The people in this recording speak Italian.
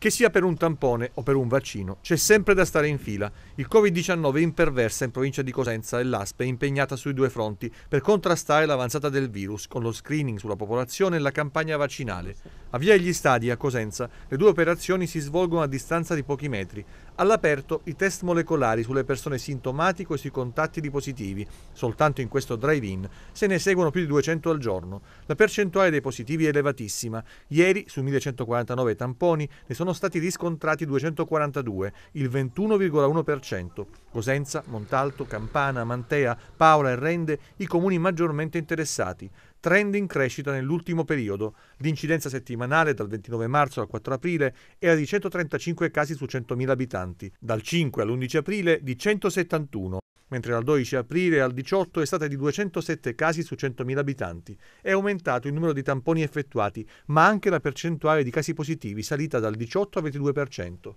Che sia per un tampone o per un vaccino, c'è sempre da stare in fila. Il Covid-19 imperversa in provincia di Cosenza e l'ASPE è impegnata sui due fronti per contrastare l'avanzata del virus con lo screening sulla popolazione e la campagna vaccinale. A Via degli Stadi, a Cosenza, le due operazioni si svolgono a distanza di pochi metri. All'aperto i test molecolari sulle persone sintomatiche e sui contatti di positivi. Soltanto in questo drive-in se ne seguono più di 200 al giorno. La percentuale dei positivi è elevatissima. Ieri, su 1149 tamponi, ne sono sono stati riscontrati 242, il 21,1%. Cosenza, Montalto, Campana, Mantea, Paola e Rende i comuni maggiormente interessati. Trend in crescita nell'ultimo periodo. L'incidenza settimanale dal 29 marzo al 4 aprile era di 135 casi su 100.000 abitanti, dal 5 all'11 aprile di 171 mentre dal 12 aprile al 18 è stata di 207 casi su 100.000 abitanti. È aumentato il numero di tamponi effettuati, ma anche la percentuale di casi positivi, salita dal 18 al 22%.